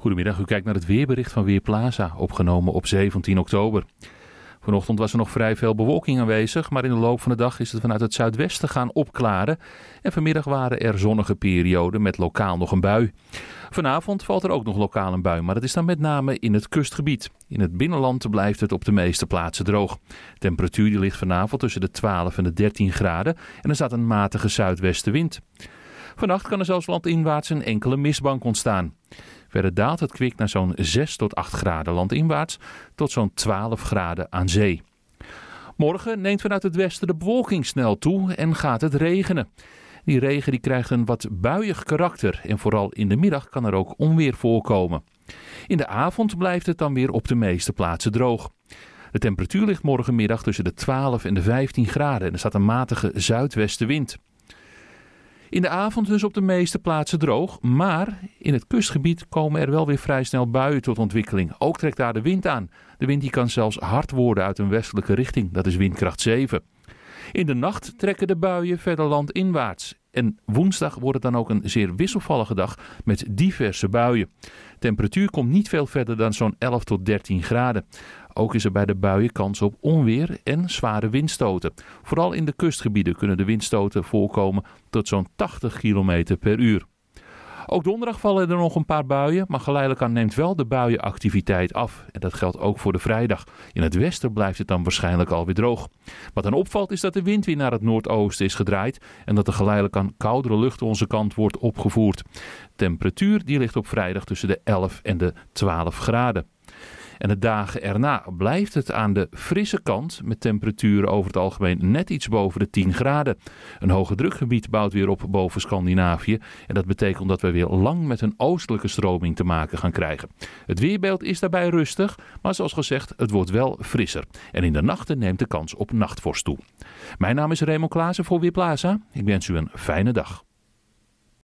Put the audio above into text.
Goedemiddag, u kijkt naar het weerbericht van Weerplaza, opgenomen op 17 oktober. Vanochtend was er nog vrij veel bewolking aanwezig, maar in de loop van de dag is het vanuit het zuidwesten gaan opklaren. En vanmiddag waren er zonnige perioden met lokaal nog een bui. Vanavond valt er ook nog lokaal een bui, maar dat is dan met name in het kustgebied. In het binnenland blijft het op de meeste plaatsen droog. De temperatuur die ligt vanavond tussen de 12 en de 13 graden en er staat een matige zuidwestenwind. Vannacht kan er zelfs landinwaarts een enkele mistbank ontstaan. Verder daalt het kwik naar zo'n 6 tot 8 graden landinwaarts tot zo'n 12 graden aan zee. Morgen neemt vanuit het westen de bewolking snel toe en gaat het regenen. Die regen die krijgt een wat buiig karakter en vooral in de middag kan er ook onweer voorkomen. In de avond blijft het dan weer op de meeste plaatsen droog. De temperatuur ligt morgenmiddag tussen de 12 en de 15 graden en er staat een matige zuidwestenwind. In de avond dus op de meeste plaatsen droog, maar in het kustgebied komen er wel weer vrij snel buien tot ontwikkeling. Ook trekt daar de wind aan. De wind die kan zelfs hard worden uit een westelijke richting, dat is windkracht 7. In de nacht trekken de buien verder landinwaarts. En woensdag wordt het dan ook een zeer wisselvallige dag met diverse buien. Temperatuur komt niet veel verder dan zo'n 11 tot 13 graden. Ook is er bij de buien kans op onweer en zware windstoten. Vooral in de kustgebieden kunnen de windstoten voorkomen tot zo'n 80 km per uur. Ook donderdag vallen er nog een paar buien, maar geleidelijk aan neemt wel de buienactiviteit af. En dat geldt ook voor de vrijdag. In het westen blijft het dan waarschijnlijk alweer droog. Wat dan opvalt is dat de wind weer naar het noordoosten is gedraaid en dat er geleidelijk aan koudere lucht onze kant wordt opgevoerd. Temperatuur die ligt op vrijdag tussen de 11 en de 12 graden. En de dagen erna blijft het aan de frisse kant met temperaturen over het algemeen net iets boven de 10 graden. Een hoge drukgebied bouwt weer op boven Scandinavië en dat betekent dat we weer lang met een oostelijke stroming te maken gaan krijgen. Het weerbeeld is daarbij rustig, maar zoals gezegd, het wordt wel frisser. En in de nachten neemt de kans op nachtvorst toe. Mijn naam is Raymond Klaassen voor Weerplaza. Ik wens u een fijne dag.